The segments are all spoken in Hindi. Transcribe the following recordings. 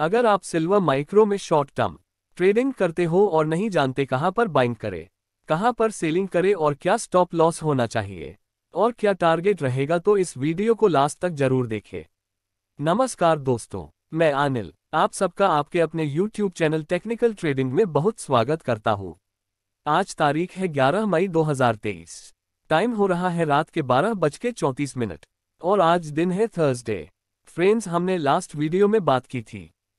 अगर आप सिल्वर माइक्रो में शॉर्ट टर्म ट्रेडिंग करते हो और नहीं जानते कहां पर बाइंग करें कहां पर सेलिंग करें और क्या स्टॉप लॉस होना चाहिए और क्या टारगेट रहेगा तो इस वीडियो को लास्ट तक जरूर देखें नमस्कार दोस्तों मैं अनिल आप सबका आपके अपने YouTube चैनल टेक्निकल ट्रेडिंग में बहुत स्वागत करता हूँ आज तारीख है ग्यारह मई दो टाइम हो रहा है रात के बारह बज के चौंतीस मिनट और आज दिन है थर्सडे फ्रेंड्स हमने लास्ट वीडियो में बात की थी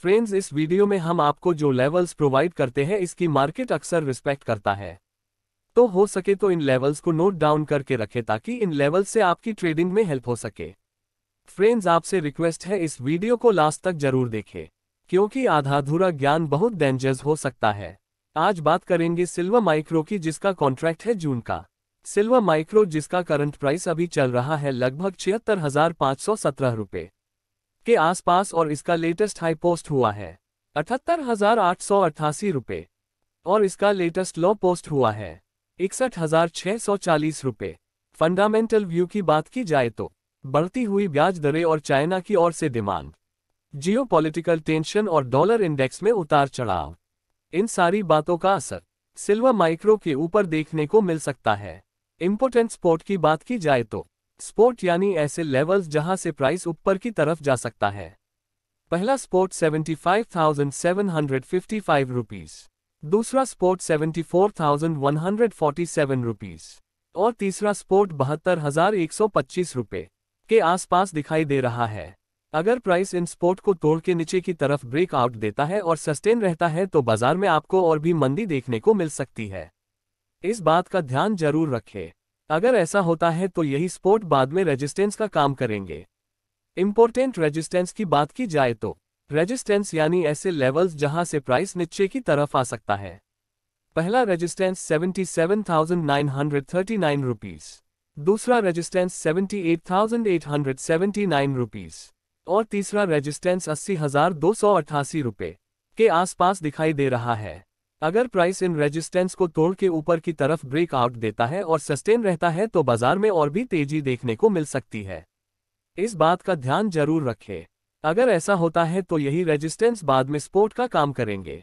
फ्रेंड्स इस वीडियो में हम आपको जो लेवल्स प्रोवाइड करते हैं इसकी मार्केट अक्सर रिस्पेक्ट करता है तो हो सके तो इन लेवल्स को नोट डाउन करके रखें ताकि इन लेवल्स से आपकी ट्रेडिंग में हेल्प हो सके फ्रेंड्स आपसे रिक्वेस्ट है इस वीडियो को लास्ट तक जरूर देखें क्योंकि आधाधुरा ज्ञान बहुत डेंजर्स हो सकता है आज बात करेंगे सिल्वर माइक्रो की जिसका कॉन्ट्रैक्ट है जून का सिल्वर माइक्रो जिसका करंट प्राइस अभी चल रहा है लगभग छिहत्तर हजार पाँच सौ सत्रह रुपये के आसपास और इसका लेटेस्ट हाई पोस्ट हुआ है अठहत्तर हजार आठ सौ अट्ठासी रुपये और इसका लेटेस्ट लो पोस्ट हुआ है इकसठ हजार छः सौ चालीस रुपये फंडामेंटल व्यू की बात की जाए तो बढ़ती हुई ब्याज दरें और चाइना की ओर से डिमांड जियोपॉलिटिकल टेंशन और डॉलर इंडेक्स में उतार चढ़ाव इन सारी बातों का असर सिल्वर माइक्रो के ऊपर देखने को मिल सकता है इम्पोर्टेंट स्पोर्ट की बात की जाए तो स्पोर्ट यानी ऐसे लेवल्स जहां से प्राइस ऊपर की तरफ जा सकता है पहला स्पोर्ट 75,755 रुपीस दूसरा स्पोर्ट 74,147 रुपीस और तीसरा स्पोर्ट बहत्तर हजार एक सौ पच्चीस के आसपास दिखाई दे रहा है अगर प्राइस इन स्पोर्ट को तोड़ के नीचे की तरफ ब्रेकआउट देता है और सस्टेन रहता है तो बाजार में आपको और भी मंदी देखने को मिल सकती है इस बात का ध्यान जरूर रखें अगर ऐसा होता है तो यही स्पोर्ट बाद में रेजिस्टेंस का काम करेंगे इम्पोर्टेंट रेजिस्टेंस की बात की जाए तो रेजिस्टेंस यानी ऐसे लेवल्स जहां से प्राइस नीचे की तरफ आ सकता है पहला रेजिस्टेंस 77,939 रुपीस दूसरा रेजिस्टेंस 78,879 रुपीस और तीसरा रेजिस्टेंस अस्सी रुपए के आसपास दिखाई दे रहा है अगर प्राइस इन रेजिस्टेंस को तोड़ के ऊपर की तरफ ब्रेक आउट देता है और सस्टेन रहता है तो बाजार में और भी तेजी देखने को मिल सकती है इस बात का ध्यान जरूर रखें अगर ऐसा होता है तो यही रेजिस्टेंस बाद में स्पोर्ट का काम करेंगे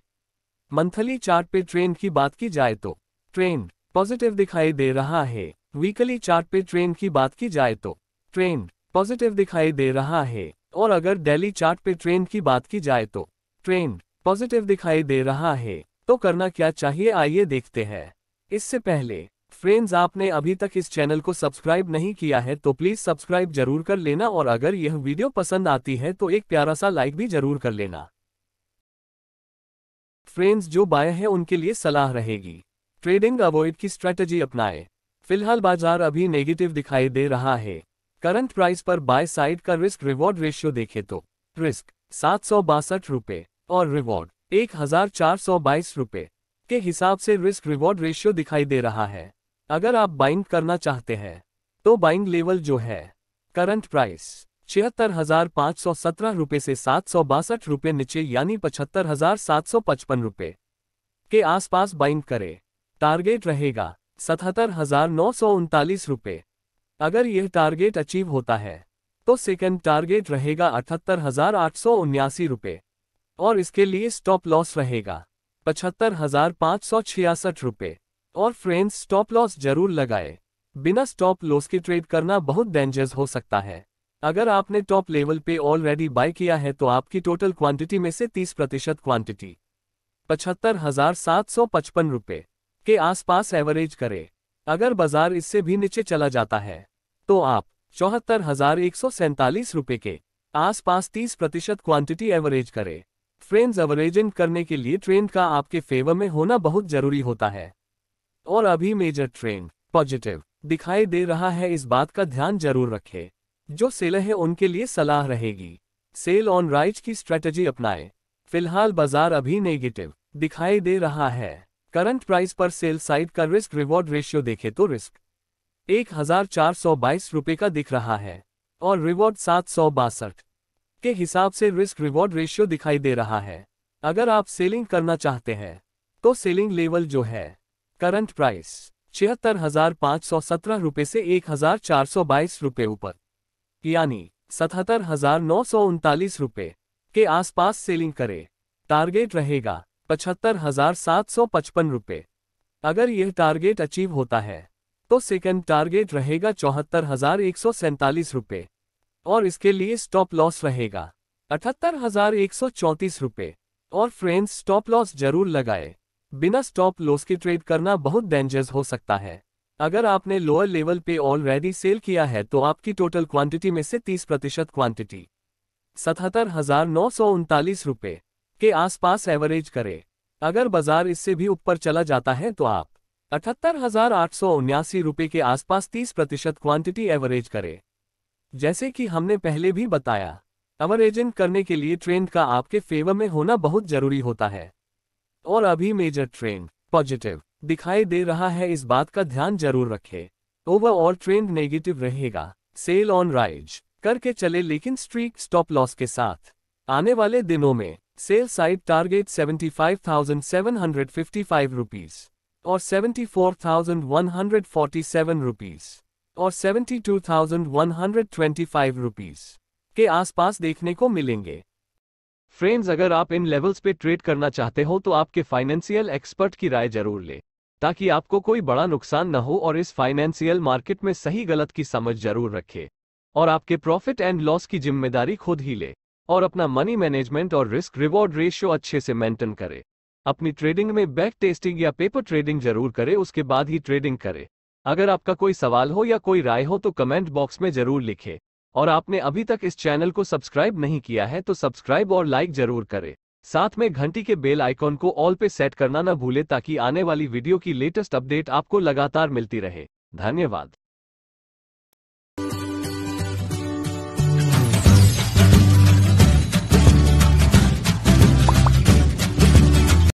मंथली चार्ट पे ट्रेंड की बात की जाए तो ट्रेंड पॉजिटिव दिखाई दे रहा है वीकली चार्ट पे ट्रेंड की बात की जाए तो ट्रेंड पॉजिटिव दिखाई दे रहा है और अगर डेली चार्ट पे ट्रेंड की बात की जाए तो ट्रेंड पॉजिटिव दिखाई दे रहा है तो करना क्या चाहिए आइए देखते हैं इससे पहले फ्रेंड्स आपने अभी तक इस चैनल को सब्सक्राइब नहीं किया है तो प्लीज सब्सक्राइब जरूर कर लेना और अगर यह वीडियो पसंद आती है तो एक प्यारा सा लाइक भी जरूर कर लेना फ्रेंड्स जो बाय हैं उनके लिए सलाह रहेगी ट्रेडिंग अवॉइड की स्ट्रेटेजी अपनाएं फिलहाल बाजार अभी नेगेटिव दिखाई दे रहा है करंट प्राइस पर बाय साइड का रिस्क रिवॉर्ड रेशियो देखे तो रिस्क सात सौ बासठ और रिवॉर्ड एक हजार चार सौ बाईस रुपये के हिसाब से रिस्क रिवॉर्ड रेशियो दिखाई दे रहा है अगर आप बाइंग करना चाहते हैं तो बाइंग लेवल जो है करंट प्राइस छिहत्तर हजार पाँच सौ सत्रह रुपये से सात सौ बासठ रुपये नीचे यानी पचहत्तर हजार सात सौ पचपन रुपये के आसपास बाइंग करें टारगेट रहेगा सतहत्तर हजार नौ सौ उनतालीस रुपये अगर यह टारगेट अचीव होता है तो सेकंड टारगेट रहेगा अठहत्तर हजार आठ सौ उन्यासी रुपये और इसके लिए स्टॉप लॉस रहेगा पचहत्तर हजार पाँच सौ छियासठ रुपये और फ्रेंड्स स्टॉप लॉस जरूर लगाए बिना स्टॉप लॉस के ट्रेड करना बहुत डेंजर्स हो सकता है अगर आपने टॉप लेवल पे ऑलरेडी बाय किया है तो आपकी टोटल क्वांटिटी में से 30 प्रतिशत क्वांटिटी पचहत्तर हजार सात सौ पचपन रुपये के आसपास एवरेज करें अगर बाजार इससे भी नीचे चला जाता है तो आप चौहत्तर हजार एक सौ सैंतालीस रुपये के आसपास 30 प्रतिशत क्वांटिटी एवरेज करें फ्रेंड्स अवरेजेंट करने के लिए ट्रेंड का आपके फेवर में होना बहुत जरूरी होता है और अभी मेजर ट्रेंड पॉजिटिव दिखाई दे रहा है इस बात का ध्यान जरूर रखें जो सेलर है उनके लिए सलाह रहेगी सेल ऑन राइट की स्ट्रेटजी अपनाएं फिलहाल बाजार अभी नेगेटिव दिखाई दे रहा है करंट प्राइस पर सेल साइड का रिस्क रिवॉर्ड रेशियो देखे तो रिस्क एक हजार चार सौ बाईस का दिख रहा है और रिवॉर्ड सात सौ बासठ के हिसाब से रिस्क रिवॉर्ड रेशियो दिखाई दे रहा है अगर आप सेलिंग करना चाहते हैं तो सेलिंग लेवल जो है करंट प्राइस छिहत्तर हजार पाँच सौ सत्रह रुपये से एक हजार चार सौ बाईस रुपये ऊपर यानी सतहत्तर हजार नौ सौ उनतालीस रुपये के आसपास सेलिंग करें टारगेट रहेगा पचहत्तर हजार सात सौ पचपन रुपये अगर यह टारगेट अचीव होता है तो सेकंड टारगेट रहेगा चौहत्तर हजार एक सौ सैंतालीस रुपये और इसके लिए स्टॉप लॉस रहेगा अठहत्तर हजार एक सौ चौंतीस रुपये और फ्रेंड्स स्टॉप लॉस जरूर लगाए बिना स्टॉप लॉस के ट्रेड करना बहुत डेंजर्स हो सकता है अगर आपने लोअर लेवल पे ऑलरेडी सेल किया है तो आपकी टोटल क्वांटिटी में से 30 प्रतिशत क्वांटिटी सतहत्तर हजार नौ सौ उनतालीस रुपये के आसपास एवरेज करें अगर बाजार इससे भी ऊपर चला जाता है तो आप अठहत्तर हजार आठ सौ उन्यासी रुपये के आसपास 30 प्रतिशत क्वांटिटी एवरेज करें जैसे कि हमने पहले भी बताया कवर एजेंट करने के लिए ट्रेंड का आपके फेवर में होना बहुत जरूरी होता है और अभी मेजर ट्रेंड पॉजिटिव दिखाई दे रहा है इस बात का ध्यान जरूर रखे ओवरऑल ट्रेंड नेगेटिव रहेगा सेल ऑन राइज करके चले लेकिन स्ट्रीक स्टॉप लॉस के साथ आने वाले दिनों में सेल साइड टारगेट 75,755 रुपीस और 74,147 रुपीस और 72,125 रुपीस के आसपास देखने को मिलेंगे फ्रेंड्स अगर आप इन लेवल्स पे ट्रेड करना चाहते हो तो आपके फाइनेंशियल एक्सपर्ट की राय जरूर ले ताकि आपको कोई बड़ा नुकसान न हो और इस फाइनेंशियल मार्केट में सही गलत की समझ जरूर रखे और आपके प्रॉफिट एंड लॉस की जिम्मेदारी खुद ही ले और अपना मनी मैनेजमेंट और रिस्क रिवॉर्ड रेशियो अच्छे से मेंटेन करे अपनी ट्रेडिंग में बैक टेस्टिंग या पेपर ट्रेडिंग जरूर करे उसके बाद ही ट्रेडिंग करे अगर आपका कोई सवाल हो या कोई राय हो तो कमेंट बॉक्स में जरूर लिखे और आपने अभी तक इस चैनल को सब्सक्राइब नहीं किया है तो सब्सक्राइब और लाइक जरूर करें साथ में घंटी के बेल आइकॉन को ऑल पे सेट करना न भूले ताकि आने वाली वीडियो की लेटेस्ट अपडेट आपको लगातार मिलती रहे धन्यवाद